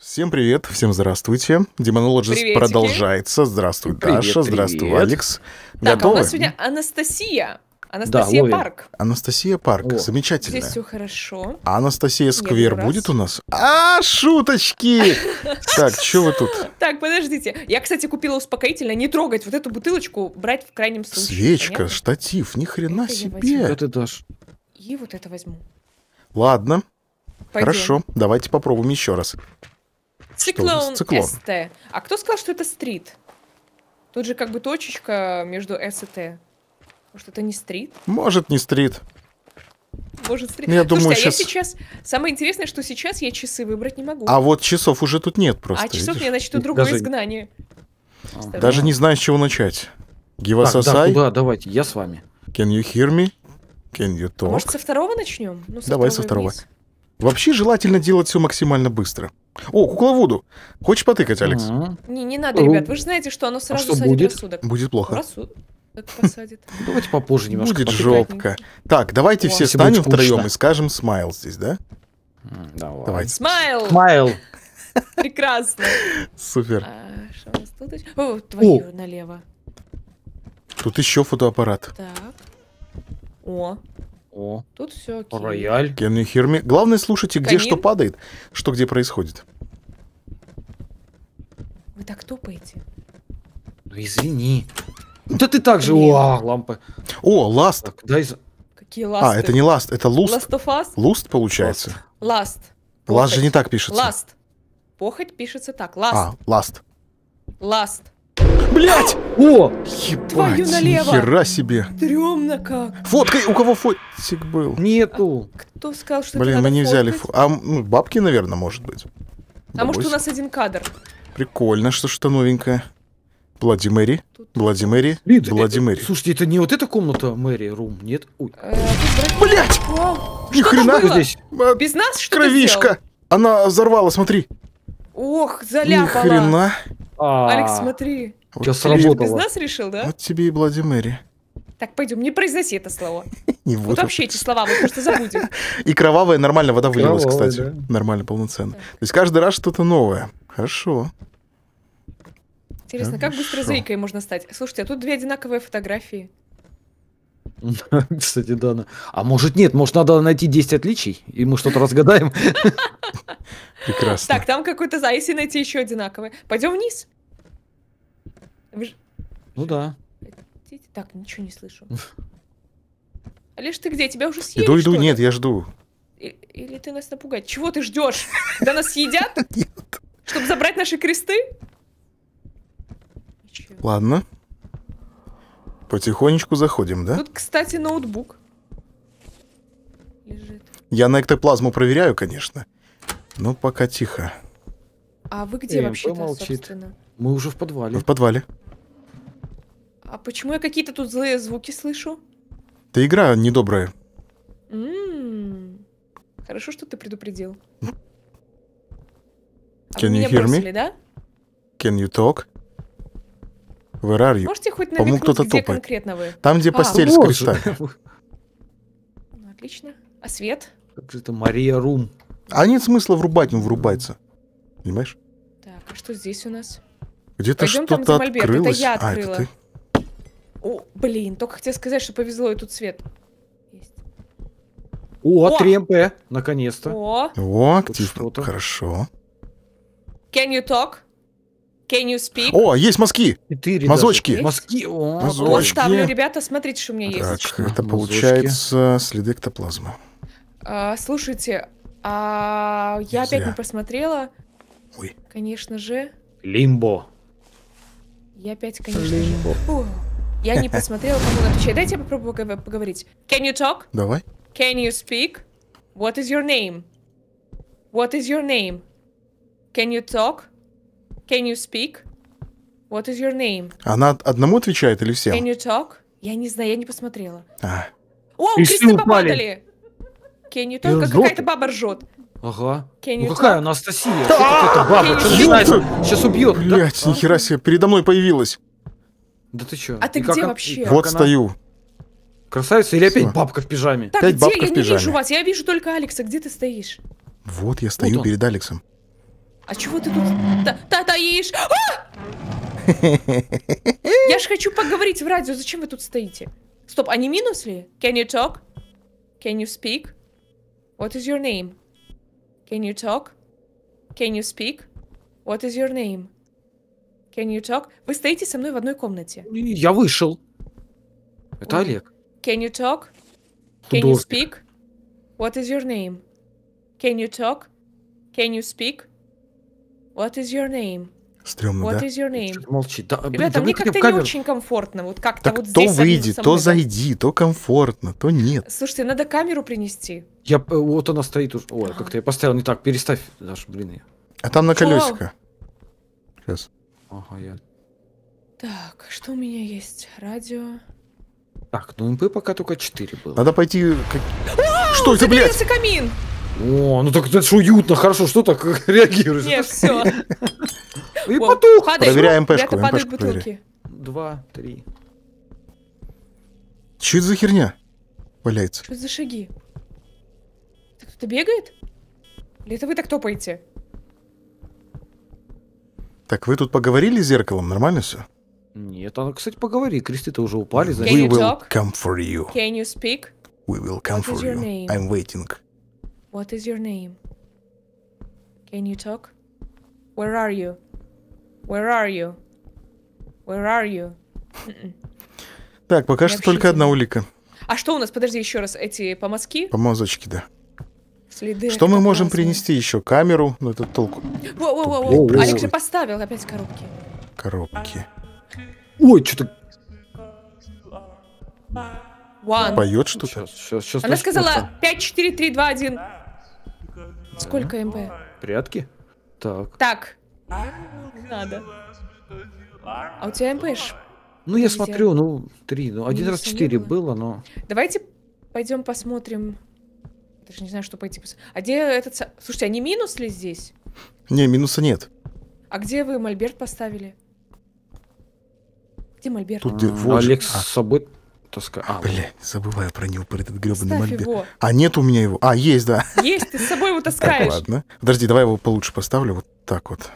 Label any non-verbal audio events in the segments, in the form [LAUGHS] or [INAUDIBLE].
Всем привет, всем здравствуйте. Демонологист продолжается. Здравствуй, привет, Даша. Привет. Здравствуй, Алекс. Так, Готовы? а у нас сегодня Анастасия. Анастасия да, Парк. Анастасия Парк, О. замечательно. Здесь все хорошо. А Анастасия Сквер будет у нас? А, шуточки! [LAUGHS] Так, что вы тут? Так, подождите. Я, кстати, купила успокоительное. Не трогать вот эту бутылочку, брать в крайнем случае. Свечка, штатив, ни хрена себе. Это Даш. И вот это возьму. Ладно. Хорошо, давайте попробуем еще раз. Циклон, циклон СТ. А кто сказал, что это стрит? Тут же как бы точечка между С и Т. Может, это не стрит? Может, не стрит. Может, стрит. Я Слушайте, думаю, а сейчас... я сейчас... Самое интересное, что сейчас я часы выбрать не могу. А вот часов уже тут нет просто. А видишь? часов нет, значит, тут другое Даже... изгнание. А. Даже не знаю, с чего начать. Гивасасай. Да, давайте, я с вами. Can you hear me? Can you а talk? может, со второго начнем? Ну, со Давай второго со второго. Вниз. Вообще желательно делать все максимально быстро. О, кукловоду. Хочешь потыкать, Алекс? Не, не надо, ребят. Вы же знаете, что оно сразу а что садит будет? рассудок. Будет плохо. Рассудок [LAUGHS] Давайте попозже немножко. Будет жопка. Так, давайте все станем втроем и скажем смайл здесь, да? Давай. Смайл! Смайл! [LAUGHS] Прекрасно. Супер. А, у О, твою налево. Тут еще фотоаппарат. Так. О, о, Тут все окей. рояль. Can you hear me? Главное, слушайте, где Камин? что падает, что где происходит. Вы так топаете. Ну извини. Да ты так же. Блин. Уа, лампы. О, ласт. Так, дай Какие ласты. А, это не ласт, это луст. Last of Us? Луст получается. Ласт. Ласт же не так пишется. Ласт. Похоть пишется так. Ласт. А, ласт. Last. Блять! О! Твою Ебать, налево. хера себе. Стрёмно как. Фоткай, у кого фотик был? Нету. А кто сказал, что Блин, мы не взяли фо... А ну, бабки, наверное, может быть. А может у нас один кадр? Прикольно, что что-то новенькое. Блади Мэри, Блади Мэри, Блади э, Мэри. Слушайте, это не вот эта комната Мэри Рум, нет? Ой. Э, Блять! Вау. Ни хрена здесь. Э, без нас что Кровишка! Она взорвала, смотри. Ох, Ни заляпала. хрена. А. Алекс, смотри. Вот Что сработало? Без нас решил, да? Вот тебе и Блади Мэри. Так, пойдем, не произноси это слово. Не [LAUGHS] буду. Вот вообще эти слова мы просто забудем. [LAUGHS] И кровавая нормально вода вылилась, кстати. Нормально, полноценно. То есть каждый раз что-то новое. Хорошо. Интересно, как быстро заикой можно стать? Слушайте, а тут две одинаковые фотографии. [LAUGHS] Кстати, да. А может нет, может надо найти 10 отличий, и мы что-то разгадаем. Прекрасно. Так, там какой-то А если найти еще одинаковые. Пойдем вниз. Вы ж... Ну да. Так, ничего не слышу. Лишь ты где? Тебя уже съели? Иду, иду, нет, я жду. Или ты нас напугать? Чего ты ждешь? Да нас съедят? [LAUGHS] Нет. Чтобы забрать наши кресты? Ладно. Потихонечку заходим, да? Тут, кстати, ноутбук. Лежит. Я на эктоплазму проверяю, конечно. Но пока тихо. А вы где вообще-то, собственно? Мы уже в подвале. В подвале. А почему я какие-то тут злые звуки слышу? Ты игра недобрая. Хорошо, что ты предупредил. А Can you hear me? Can you talk? Where are you? Можете хоть намекнуть, кто-то где топает. конкретно вы? Там, где а, постель вот с ну, Отлично. А свет? это Мария Рум? А нет смысла врубать, он ну, врубается. Понимаешь? Так, а что здесь у нас? Где-то что-то открылось. Это я открыла. А, это ты? О, блин, только хотел сказать, что повезло, и цвет. Есть. О, 3МП, наконец-то. О, О актив, хорошо. Can you talk? Can you speak? О, есть мазки! Четыре мазочки! Есть? Мазки! О, мазочки! Вот ставлю, ребята, смотрите, что у меня так, есть. Так, это мазочки. получается следы эктоплазмы. А, слушайте, а, я Нельзя. опять не посмотрела. Ой. Конечно же. Лимбо. Я опять, конечно Лимбо. же. О. Я не посмотрела, кому отвечает. Дайте я попробую поговорить. Can you talk? Давай. Can you speak? What is your name? What is your name? Can you talk? Can you speak? What is your name? Она одному отвечает или всем? Can you talk? Я не знаю, я не посмотрела. А. О, И кресты попадали! Can you talk? какая-то баба ржет. Ага. Ну какая Анастасия? Что такое-то баба? Сейчас убьет. Блять, нихера себе, передо мной появилась. Да ты чё? А ты и где как, вообще? вот она... стою. Красавица или опять Всё. бабка в пижаме? Так, опять где? Бабка я в пижаме. не вижу вас, я вижу только Алекса. Где ты стоишь? Вот я стою вот перед Алексом. А чего ты тут татаишь? А! Я ж хочу поговорить в радио, зачем вы тут стоите? Стоп, они минус ли? Can you talk? Can you speak? What is your name? Can you talk? Can you speak? What is your name? Can you talk? Вы стоите со мной в одной комнате. Я вышел. Это Ой. Олег. Can you talk? Can you speak? What is your name? Can you talk? Can you speak? What is your name? Стремно, What да? is your name? Молчи. Да, блин, Ребята, да мне как-то не очень комфортно. Вот как-то так вот то выйди, то зайди, то комфортно, то нет. Слушайте, надо камеру принести. Я, э, вот она стоит уже. Ой, как-то я поставил не так. Переставь, Даша, блин. Я. А там на колесико. Сейчас. Ага, я. Так, что у меня есть? Радио. Так, ну МП пока только 4 было. Надо пойти... А, что это, блядь? камин! О, ну так это ж уютно, хорошо, что так [LAUGHS] реагируешь? Нет, все. И потух. Проверяем МПшку, МПшку проверяй. Два, три. Что это за херня валяется? Что это за шаги? Это кто-то бегает? Или это вы так топаете? Так вы тут поговорили с зеркалом, нормально все? Нет, она, кстати, поговори, Кристи, ты уже упали. Значит. We will talk? come for you. Can you speak? We will come What for you. Name? I'm waiting. What is your name? Can you talk? Where are you? Where are you? Where are you? Так, пока что только одна улика. А что у нас, подожди, еще раз, эти помазки? Помазочки, да. Следы Что мы можем принести еще? Камеру? Ну, это толку. Воу-воу-воу, Алекс же поставил опять коробки. Коробки. Ой, что-то... One. Поет что-то? Сейчас, сейчас, Она сказала 5, 4, 3, 2, 1. Сколько МБ? Прятки? Так. Так. Надо. А у тебя МПш? Ну, я смотрю, ну, 3. Ну, один раз 4 было, но... Давайте пойдем посмотрим даже не знаю, что пойти. А где этот... са- Слушайте, а не минус ли здесь? Не, минуса нет. А где вы мольберт поставили? Где мольберт? Тут, где- а, вот Алекс с собой таска. А, а Бля, забываю про него, про этот гребаный Ставь мольберт. его. А нет у меня его. А, есть, да. Есть, ты с собой его Так, таскаешь. ладно. Подожди, давай его получше поставлю. Вот так вот.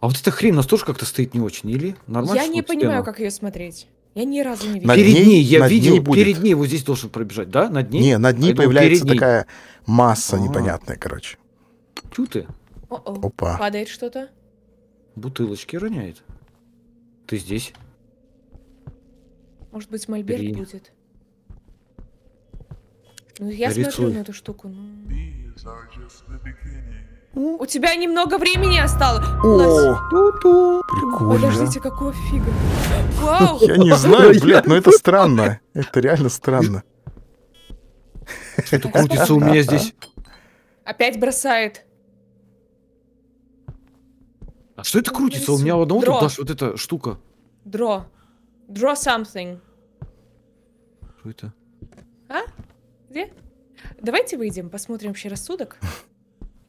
а вот эта хрень у нас тоже как-то стоит не очень, или? Нормально? Я не понимаю, как ее смотреть. Я ни разу не видела. Над перед ней, ней я над видел, ней будет. перед ней вот здесь должен пробежать, да? Над ней? Не, над ней а появляется ней. такая масса А-а-а. непонятная, короче. Чу ты? О-о. Опа. Падает что-то. Бутылочки роняет. Ты здесь? Может быть, мольберт Бери. будет? Ну, я Рисуй. смотрю на эту штуку. Ну у тебя немного времени осталось. О, Ту -ту. прикольно. Подождите, какого фига? Вау. Я не [LAUGHS] знаю, блядь, но это странно. Это реально странно. Это то крутится у меня здесь. Опять бросает. А что это крутится? У меня в ну, одного тут вот эта штука. Draw. Draw something. Что это? А? Где? Давайте выйдем, посмотрим вообще рассудок. [LAUGHS]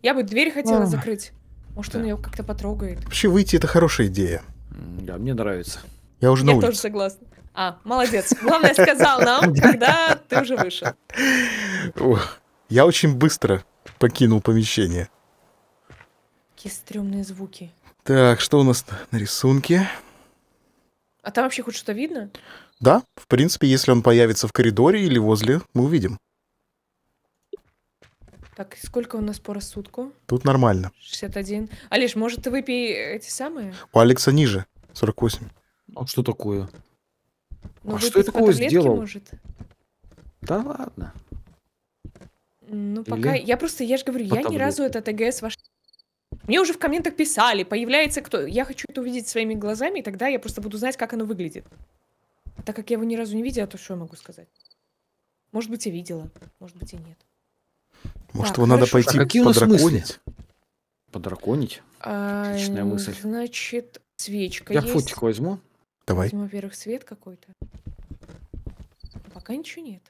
Я бы дверь хотела а. закрыть. Может, он ее как-то потрогает. Вообще выйти это хорошая идея. Да, мне нравится. Я уже на Я тоже согласна. А, молодец. Главное, сказал нам, [LAUGHS] когда ты уже вышел. Я очень быстро покинул помещение. Какие стрёмные звуки. Так, что у нас на рисунке? А там вообще хоть что-то видно? Да, в принципе, если он появится в коридоре или возле, мы увидим. Так, сколько у нас по рассудку? Тут нормально. 61. Алиш, может, ты выпей эти самые? У Алекса ниже, 48. А что такое? Ну, а что я такого сделал? Может? Да ладно. Ну, Или... пока... Я просто, я же говорю, По я таблетке. ни разу этот ЭГС ваш... Мне уже в комментах писали, появляется кто... Я хочу это увидеть своими глазами, и тогда я просто буду знать, как оно выглядит. Так как я его ни разу не видела, то что я могу сказать? Может быть, я видела, может быть, и нет. Может, так, его хорошо. надо пойти а какие подраконить? Подраконить? А, Отличная мысль. Значит, свечка Я есть. фотик возьму. Давай. Возьму, во-первых, свет какой-то. Пока ничего нет.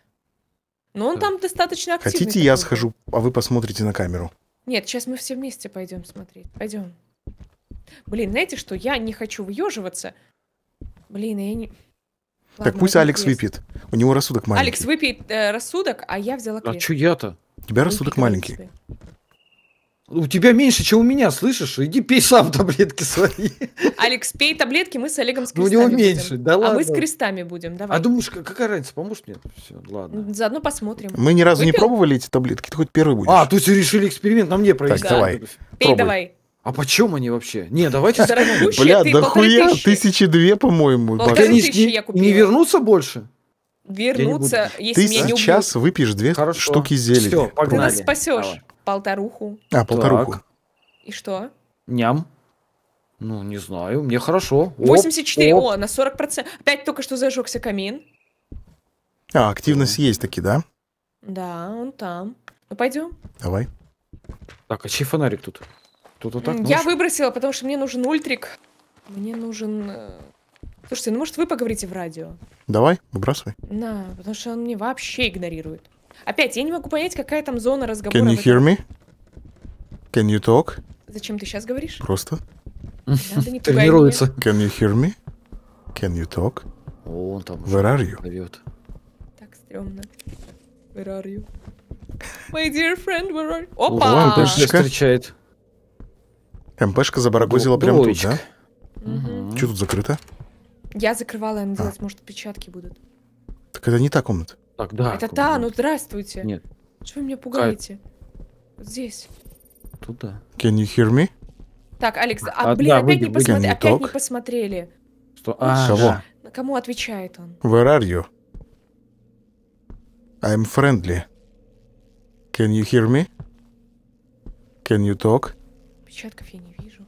Но он да. Э. там достаточно активный. Хотите, такой. я схожу, а вы посмотрите на камеру? Нет, сейчас мы все вместе пойдем смотреть. Пойдем. Блин, знаете что? Я не хочу выеживаться. Блин, я не... Ладно, так пусть Алекс крест. выпьет. У него рассудок маленький. Алекс выпьет э, рассудок, а я взяла а крест. А что я-то? У тебя рассудок маленький. У тебя меньше, чем у меня, слышишь? Иди пей сам [LAUGHS] таблетки свои. Алекс, пей таблетки, мы с Олегом с крестами ну, у него меньше, да ладно. А мы с крестами будем, давай. А думаешь, какая разница, поможешь мне? Все, ладно. Заодно посмотрим. Мы ни разу Выпил? не пробовали эти таблетки, ты хоть первый будешь. А, то есть решили эксперимент на мне провести. Так, да. давай. Пей Пробуй. давай. А почем они вообще? Не, давайте... Бля, да хуя, тысячи две, по-моему. Так они не вернутся больше? вернуться, я если меня не убьют. Ты сейчас выпьешь две Хорошо. штуки зелени. Все, погнали. Ты нас спасешь. Давай. Полторуху. А, полторуху. Так. И что? Ням. Ну, не знаю, мне хорошо. 84, оп, оп. о, на 40%. Опять только что зажегся камин. А, активность есть таки, да? Да, он там. Ну, пойдем. Давай. Так, а чей фонарик тут? Тут вот так. Я ночь. выбросила, потому что мне нужен ультрик. Мне нужен э, Слушайте, ну может вы поговорите в радио? Давай, выбрасывай. Да, потому что он меня вообще игнорирует. Опять, я не могу понять, какая там зона разговора. Can you hear me? Can you talk? Зачем ты сейчас говоришь? Просто. Тренируется. Can you hear me? Can you talk? он там Where are you? Поет. Так стрёмно. Where are you? My dear friend, where are you? Опа! О, встречает. МПшка забарагозила прям тут, да? Угу. Что тут закрыто? Я закрывала, я надеялась, а. может, отпечатки будут. Так это не та комната. Так, да. Это та, ну здравствуйте. Нет. Чего вы меня пугаете? А... Здесь. Туда. Can you hear me? Так, Алекс, а, а блин, да, опять, выйди, не, выйди, посмотри, опять не посмотрели. Что? Ну, а, Кого? Да. Кому отвечает он? Where are you? I'm friendly. Can you hear me? Can you talk? Печатков я не вижу.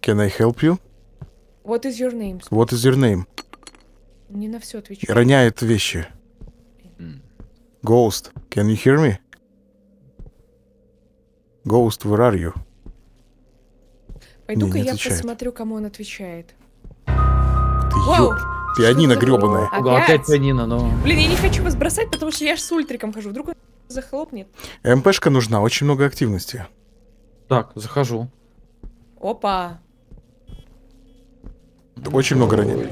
Can I help you? What is your name? What is your name? Не на все отвечаю. роняет вещи. Ghost, can you hear me? Ghost, where are you? Пойду-ка я отвечает. посмотрю, кому он отвечает. Ты Вау! Ё... Пианино гребаное. Опять? Опять пианино, но... Ну. Блин, я не хочу вас бросать, потому что я ж с ультриком хожу. Вдруг он захлопнет. МПшка нужна, очень много активности. Так, захожу. Опа. Очень много ранений.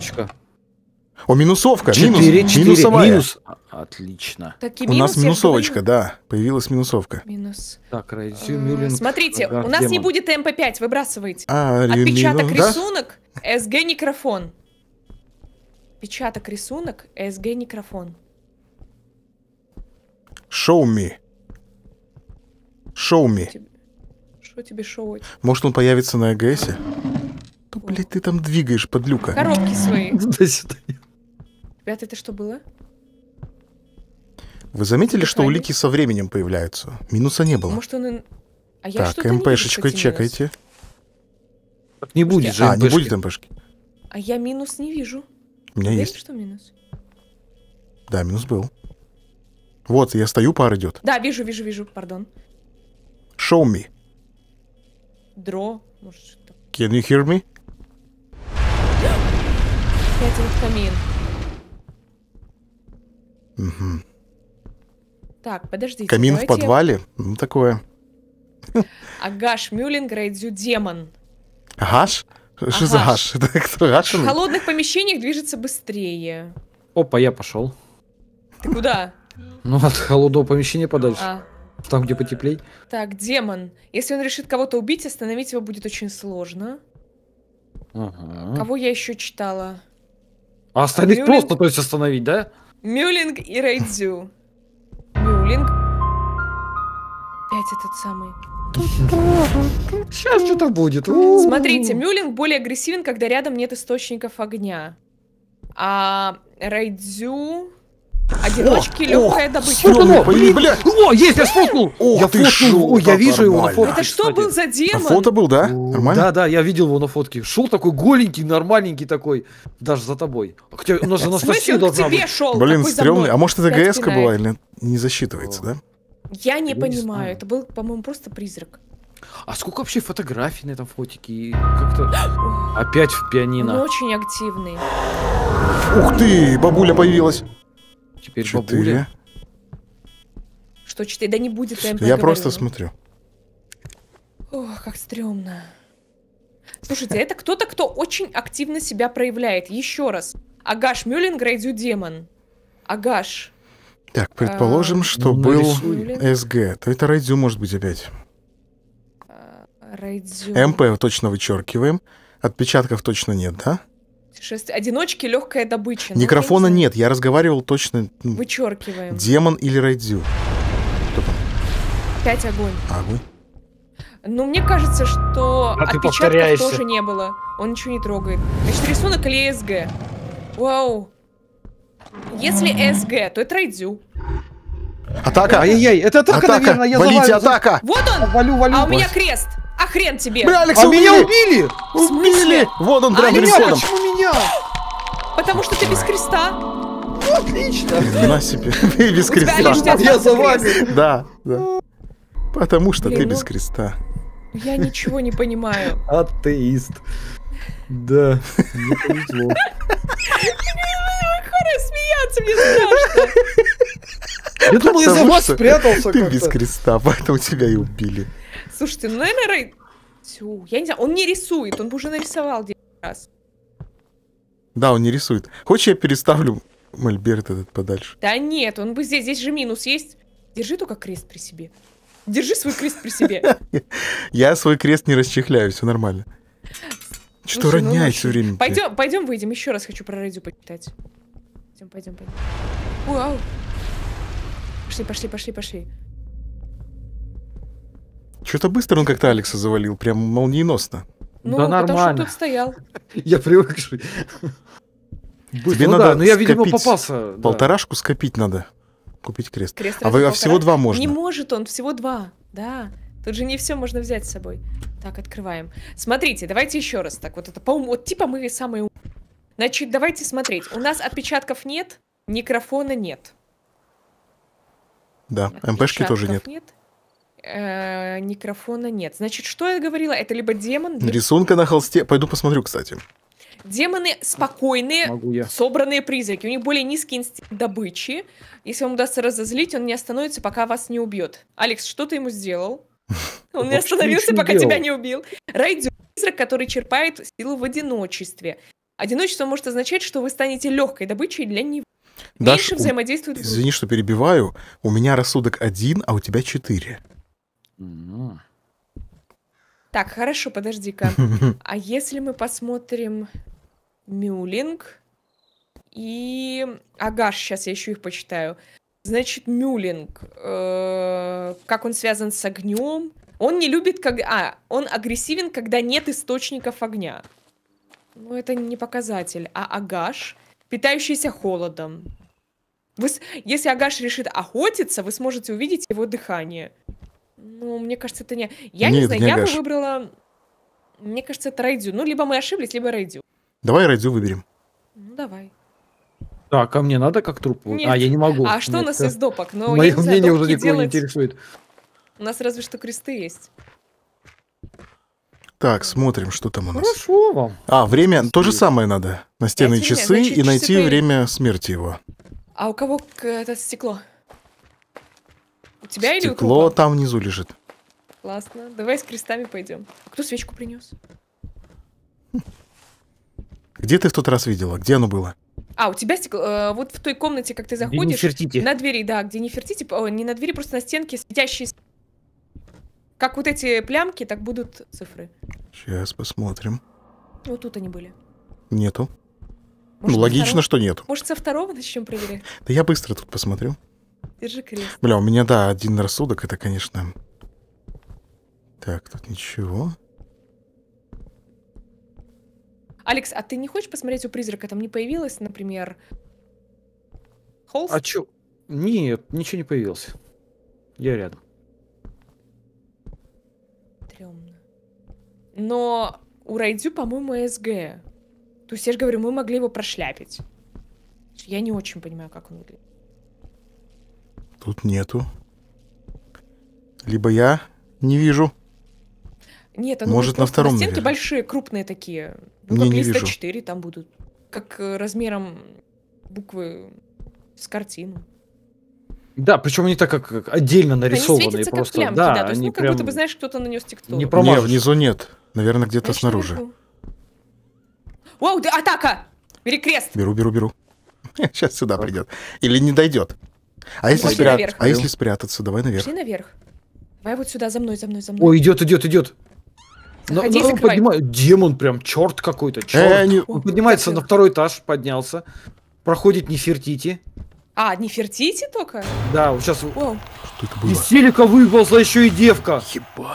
О, минусовка. 4, минус, 4, минусовая. Минус. А, отлично. Так, у минус нас минусовочка, да. Появилась минусовка. Минус. Так, а, Мюллин. Смотрите, у нас не будет МП5, выбрасывайте. А, Отпечаток рисунок, СГ микрофон. Отпечаток рисунок, СГ микрофон. Show me. Show me. Что тебе шоу? Может, он появится на ЭГСе? Что, блядь, ты там двигаешь под люка? Коробки свои. [LAUGHS] Сюда, сюда. Ребята, это что было? Вы заметили, что улики со временем появляются? Минуса не было. Может, он... А я так, МПшечкой чекайте. не будет же А, не будет МПшки. А я минус не вижу. У меня есть. что минус? Да, минус был. Вот, я стою, пар идет. Да, вижу, вижу, вижу, пардон. Show me. Дро, может, что Can you hear me? камин. Угу. Так, подождите. Камин давайте... в подвале? Ну, такое. [LAUGHS] Агаш Мюлин Демон. Агаш? Что за гаш? [LAUGHS] гаш? В холодных помещениях движется быстрее. Опа, я пошел. Ты куда? Ну, от холодного помещения подальше. А. Там, где потеплей. Так, демон. Если он решит кого-то убить, остановить его будет очень сложно. Ага. Кого я еще читала? А остальных Мюлинг... просто, то есть остановить, да? Мюлинг и Рейдзю. Мюлинг. Опять этот самый. Сейчас что-то будет. Смотрите, Мюлинг более агрессивен, когда рядом нет источников огня. А Райдзю... Одиночки, о, легкая о, добыча. Фуркнуло, блин, блядь. О, есть, я сфоткнул. я ты шел, О, я вижу его на фотке. Это что был за демон? А фото был, да? Нормально? Да, да, я видел его на фотке. Шел такой голенький, нормальненький такой. Даже за тобой. А хотя у нас же Анастасия должна тебе шел. Блин, стрёмный. А может это ГСК ка была или не засчитывается, да? Я не понимаю. Это был, по-моему, просто призрак. А сколько вообще фотографий на этом фотике? как-то [GASPS] опять в пианино. Он очень активный. Ух ты, бабуля появилась. Теперь четыре. бабуля. Что четыре? Да не будет МП, Я просто смотрю. Ох, как стрёмно. Слушайте, это кто-то, кто очень активно себя проявляет. Еще раз. Агаш Мюллингрейд демон. Агаш. Так, предположим, а, что ну, был СГ. То это Райдзю может быть опять. А, Райдзю. МП точно вычеркиваем. Отпечатков точно нет, да? Путешествие. Одиночки легкая добыча. Ну, Микрофона ну, нет, я разговаривал точно. Ну, Вычеркиваем. Демон или Райдзю. Кто там? Пять огонь. А, огонь. Ну, мне кажется, что а отпечатков тоже не было. Он ничего не трогает. Значит, рисунок или СГ? Вау. Если СГ, то это Райдзю. Атака! Ай-яй-яй, это атака, атака. наверное, я Валите, завалю. атака! Вот он! Валю, валю. А у меня крест! А хрен тебе! Бля, Алекс, а меня убили! Убили! Вот он прям Алекс, рядом. Почему меня? Потому что ты без креста. Ну, отлично. На себе. [LAUGHS] Ты без креста. Я за вами. Да, да. Потому что ты без ну, креста. Я ничего не понимаю. Атеист. Да, не повезло. Я думал, я за вас спрятался Ты без креста, поэтому тебя и убили. Слушайте, ну, наверное, Тю, я не знаю, он не рисует, он бы уже нарисовал 10 раз. Да, он не рисует. Хочешь, я переставлю мольберт этот подальше? Да нет, он бы здесь, здесь же минус есть. Держи только крест при себе. Держи свой крест при себе. [LAUGHS] Я свой крест не расчехляю, все нормально. Что ну роняешь все время? Пойдем, пойдем выйдем, еще раз хочу про Рэдю почитать. Пойдем, пойдем, пойдем. Пошли, пошли, пошли, пошли. Что-то быстро он как-то Алекса завалил, прям молниеносно. Ну, да потому нормально. что тут стоял. [LAUGHS] Я привык Тебе ну, надо да, но я, видимо, попался. Полторашку да. скопить надо. Купить крест. крест а, вы, а всего два можно. Не может он, всего два. Да. Тут же не все можно взять с собой. Так, открываем. Смотрите, давайте еще раз так. Вот это по уму. Вот типа мы самые Значит, давайте смотреть. У нас отпечатков нет, микрофона нет. Да, МПшки тоже нет. нет. Э, нет. Значит, что я говорила? Это либо демон... Рисунка на холсте. Пойду посмотрю, кстати. Демоны спокойные, собранные призраки. У них более низкий инстинкт добычи. Если вам удастся разозлить, он не остановится, пока вас не убьет. Алекс, что ты ему сделал? [LAUGHS] Он не остановился, пока тебя не убил. Райдю — призрак, который черпает силу в одиночестве. Одиночество может означать, что вы станете легкой добычей для него. Дальше взаимодействует... Извини, что перебиваю. У меня рассудок один, а у тебя четыре. Так, хорошо, подожди-ка. [LAUGHS] А если мы посмотрим Мюлинг и Агаш, сейчас я еще их почитаю. Значит, Мюлинг, э, как он связан с огнем? Он не любит, когда... А, он агрессивен, когда нет источников огня. Ну, это не показатель. А Агаш, питающийся холодом. Вы, если Агаш решит охотиться, вы сможете увидеть его дыхание. Ну, мне кажется, это не... Я Нет, не знаю, не я Гаш. бы выбрала... Мне кажется, это Райдю. Ну, либо мы ошиблись, либо Райдю. Давай Райдю выберем. Ну, давай. Так, а мне надо как труп? Нет. А, я не могу. А что Нет, у нас из допок? Но. Ну, Мое мнение знаю, уже никого делать... не интересует. У нас разве что кресты есть. Так, смотрим, что там у нас. Хорошо вам. А, время, Спасибо. то же самое надо. Настенные часы, часы и найти время смерти его. А у кого это стекло? У тебя Стекло или у Стекло там внизу лежит. Классно. Давай с крестами пойдем. Кто свечку принес? Где ты в тот раз видела? Где оно было? А, у тебя стекло... Э, вот в той комнате, как ты заходишь... Где на двери, да, где не фертите. не на двери, просто на стенке светящие... Как вот эти плямки, так будут цифры. Сейчас посмотрим. Вот тут они были. Нету. Может, ну, логично, второго? что нету. Может, со второго начнем проверять? Да я быстро тут посмотрю. Держи крест. Бля, у меня, да, один рассудок, это, конечно... Так, тут ничего. Алекс, а ты не хочешь посмотреть у призрака? Там не появилось, например, холст? А чё? Нет, ничего не появилось. Я рядом. Тремно. Но у Райдзю, по-моему, СГ. То есть я же говорю, мы могли его прошляпить. Я не очень понимаю, как он выглядит. Тут нету. Либо я не вижу. Нет, оно Может, на втором. На стенки наверное. большие, крупные такие. Ну, не, как не листа вижу. 4 там будут. Как э, размером буквы с картину. Да, причем они так, как отдельно нарисованные они просто. Как плямки, да, да. То есть, они ну, как прям... будто бы знаешь, кто-то нанес текстуру. Не промажешь. Не, внизу нет. Наверное, где-то Значит, снаружи. Наверху. Вау, атака! Перекрест. Беру, беру, беру. [LAUGHS] Сейчас сюда придет. Или не дойдет. А если, спрят... а если спрятаться? Давай наверх. Пошли наверх. Давай вот сюда, за мной, за мной, за мной. О, идет, идет, идет. Но, Заходи, но он поднимает. Демон прям, черт какой-то, э, черт. Э, не... Он поднимается на второй этаж, поднялся. Проходит Нефертити. А, Нефертити только? Да, вот сейчас... О. Что это было? Из селика выползла еще и девка. Ебать.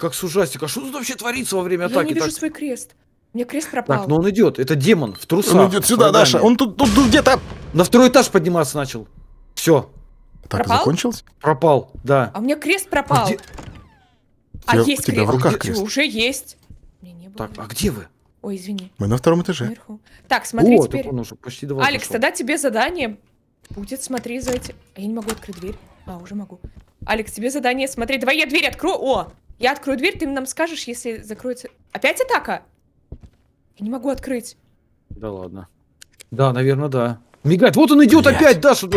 Как с ужастика. Что тут вообще творится во время Я атаки? Я не вижу так... свой крест. Мне крест пропал. Так, но ну он идет. Это демон в трусах. Он идет сюда, Даша. Он тут, тут, тут где-то... На второй этаж подниматься начал. Все. Так пропал? закончилось? Пропал, да. А у меня крест пропал. А, где... а тебя, есть у тебя крест. в руках крест. Уже есть. Так, а где вы? Ой, извини. Мы на втором этаже. Наверху. Так, смотри О, теперь. Он уже почти два Алекс, нашел. тогда тебе задание будет, смотри за эти... А я не могу открыть дверь. А, уже могу. Алекс, тебе задание, смотри, давай я дверь открою. О, я открою дверь, ты нам скажешь, если закроется... Опять атака? Я не могу открыть. Да ладно. Да, наверное, да. Мигает. Вот он идет Блядь. опять, Даша.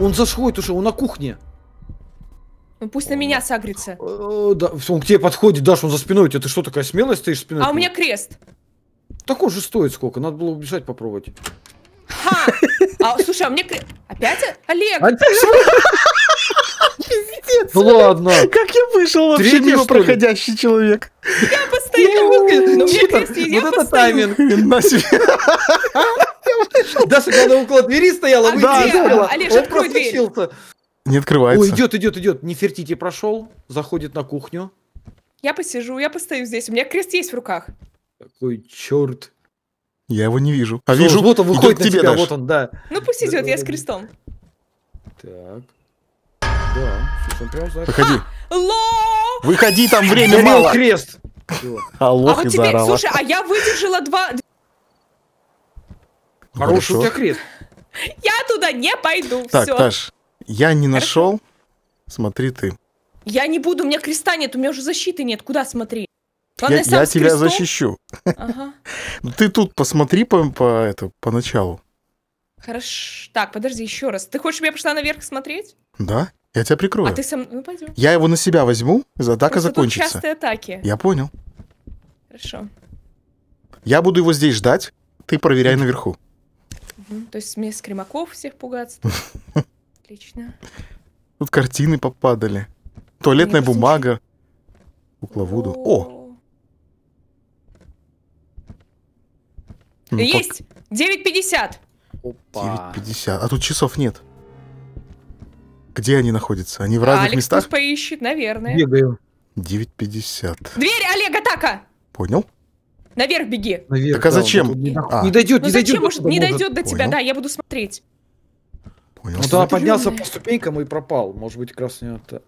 Он заходит уже, он на кухне. Ну пусть на меня сагрится. Э, да, он к тебе подходит, Даш, он за спиной. Тебе ты что, такая смелая стоишь спиной? А у меня крест. Такой же стоит сколько, надо было убежать попробовать. Ха! А, слушай, а мне... Опять Олег? Пиздец. Ну ладно. Как я вышел вообще мимо проходящий человек? Я постоянно. Ну, я, я, я, я, я, я, я, [LAUGHS] Да, когда около двери стояла, выйти не успела. Он открой дверь. Не открывается. Ой, идет, идет, идет. Нефертити прошел, заходит на кухню. Я посижу, я постою здесь. У меня крест есть в руках. Какой черт. Я его не вижу. А вижу, вот он выходит на тебя, тебя вот он, да. Ну пусть идет, я с крестом. Так. Да, слушай, он прям за... Выходи. А! [GASPS] Выходи, там время Горел мало. крест. Алло А лох вот теперь, слушай, а я выдержала два... Хороший у тебя крест. Я туда не пойду. Так, все. Таш, я не нашел. Смотри ты. Я не буду, у меня креста нет, у меня уже защиты нет. Куда смотри? я я тебя крестом? защищу. Ага. [LAUGHS] Ты тут посмотри по, по это поначалу. Хорошо. Так, подожди еще раз. Ты хочешь, чтобы я пошла наверх смотреть? Да. Я тебя прикрою. А ты сам... Ну, пойдем. Я его на себя возьму, атака Просто закончится. Тут частые атаки. Я понял. Хорошо. Я буду его здесь ждать, ты проверяй наверху. То есть вместо Кремаков всех пугаться. [LAUGHS] Отлично. Тут картины попадали. Туалетная бумага. Кукла Вуду. О! Ну, есть! 9.50! Опа. 9.50. А тут часов нет. Где они находятся? Они в разных местах? Алекс поищет, наверное. Бегаю. 9.50. Дверь Олега Така! Понял. Наверх беги. Наверх, так а зачем? Вот не, а. не дойдет, ну, не зачем, дойдет. Может, не может... до тебя, Понял. да, я буду смотреть. Понял. Ну он да, поднялся по ступенькам и пропал. Может быть, как раз не это...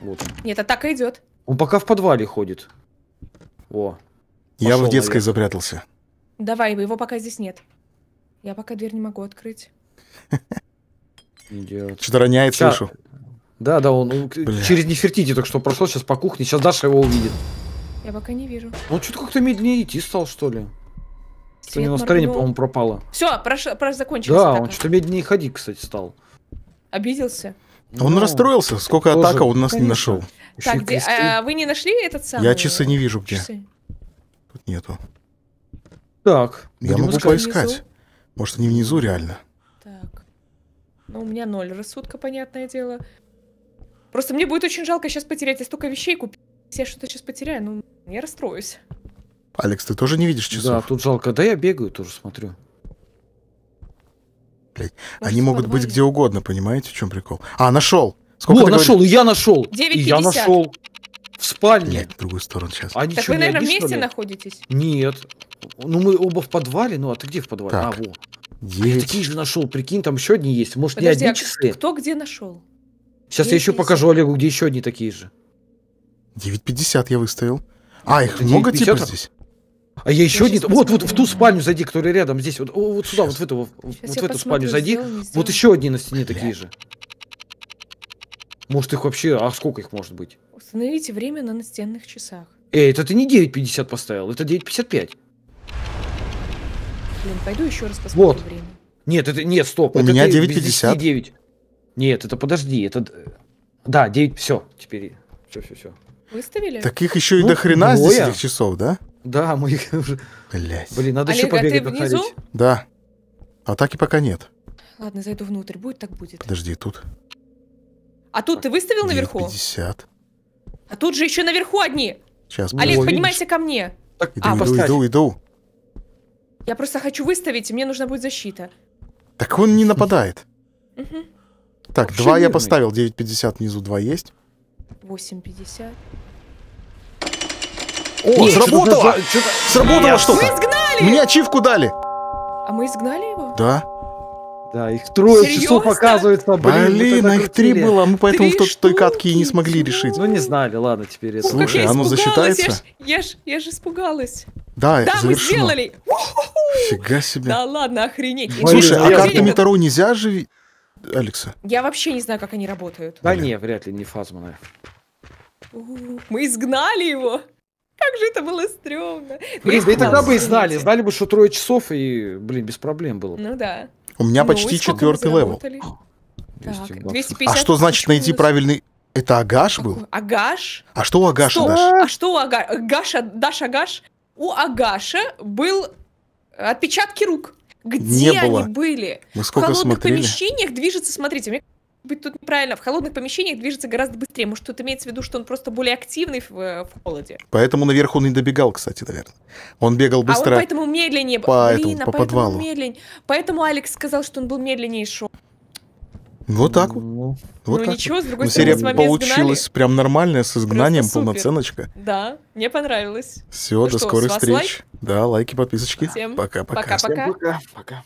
Вот он. Нет, атака идет. Он пока в подвале ходит. О. Я в детской наверх. запрятался. Давай, его пока здесь нет. Я пока дверь не могу открыть. Что-то роняет, слышу. Да, да, он Бля. через Нефертити только что прошел, сейчас по кухне, сейчас Даша его увидит. Я пока не вижу. Он ну, что-то как-то медленнее идти стал, что ли? Что у него настроение, по-моему, пропало. Все, прош... прош... закончилось. Да, он что-то медленнее ходить, кстати, стал. Обиделся? Он ну, расстроился, сколько тоже, атака он нас конечно. не нашел. Так, где, а, вы не нашли этот самый? Я часы не вижу где. Часы. Тут нету. Так. Я могу поискать. Внизу? Может, они внизу реально. Так. Ну, у меня ноль рассудка, понятное дело. Просто мне будет очень жалко сейчас потерять. Я столько вещей купил я что-то сейчас потеряю, ну, я расстроюсь. Алекс, ты тоже не видишь часов? Да, тут жалко. Да я бегаю, тоже смотрю. Блять. Они могут быть где угодно, понимаете, в чем прикол? А, нашел! Сколько О, нашел, и я нашел! 9.50. И я нашел! В спальне. Блядь, в другую сторону сейчас. А так вы, наверное, вместе находитесь? Нет. Ну, мы оба в подвале, ну а ты где в подвале? Так. А, во. А я такие же нашел, прикинь, там еще одни есть. Может, Подожди, не а одни а часы? кто где нашел? Сейчас 9, я еще 50. покажу Олегу, где еще одни такие же. 9.50 я выставил. А, их много типа здесь? А я еще один. Вот, вот в ту спальню зайди, которая рядом здесь. Вот, вот сюда, вот в эту, вот в эту спальню зайди. вот еще одни на стене такие же. Может их вообще, а сколько их может быть? Установите время на настенных часах. Эй, это ты не 9.50 поставил, это 9.55. Блин, пойду еще раз посмотрю вот. время. Нет, это нет, стоп. У это меня 9.50. Нет, это подожди, это... Да, 9, все, теперь... Все, все, все. Выставили? Таких еще и ну, до хрена двое. здесь этих часов, да? Да, мы их уже... Блядь. Блин, надо Олег, еще побегать а ты внизу? Посмотреть. Да. Атаки пока нет. Ладно, зайду внутрь. Будет так будет. Подожди, тут. А тут ты выставил наверху? 50. А тут же еще наверху одни. Сейчас. Олег, Ой, поднимайся ко мне. Так, иду, а, иду, иду, иду. Я просто хочу выставить, мне нужна будет защита. Так он не нападает. Так, два я поставил, 9.50 внизу два есть. 8.50. О, Нет, сработало! Что сработало что-то! Мы изгнали! Мне ачивку дали! А мы изгнали его? Да. Да, их трое Серьезно? часов оказывается. Блин, Блин а их три было, мы поэтому три в тот, той катке и не смогли решить. Ну не знали, ладно, теперь это. Слушай, оно засчитается? Я ж, я ж, я испугалась. Да, да завершено. мы сделали. Фига себе. Да ладно, охренеть. Блин, Слушай, а картами Таро нельзя же... Алекса. Я вообще не знаю, как они работают. Да не, вряд ли, не фазманы. Мы изгнали его. Как же это было стрёмно. Блин, и тогда бы и знали. Знали бы, что трое часов, и, блин, без проблем было. Ну да. У меня ну, почти четвертый левел. а что значит найти правильный... Это Агаш был? Агаш? А что у Агаша, Даш? А что у Агаша? Даша Агаш? У Агаша был отпечатки рук. Где не было. они были? Мы сколько в холодных смотрели? помещениях движется, смотрите, мне быть тут неправильно. В холодных помещениях движется гораздо быстрее. Может, тут имеется в виду, что он просто более активный в, э, в холоде. Поэтому наверх он и добегал, кстати, наверное. Он бегал а быстро. А он поэтому медленнее. По, Блин, этому, а по поэтому подвалу. Медлень... Поэтому Алекс сказал, что он был медленнее и вот так вот. Ну, вот ну так ничего, вот. с другой ну, стороны, серия получилась изгнали. прям нормальная, с изгнанием, полноценочка. Да, мне понравилось. Все, ну до что, скорой встреч. Лайк? Да, лайки, подписочки. Всем пока-пока. Пока-пока. Пока.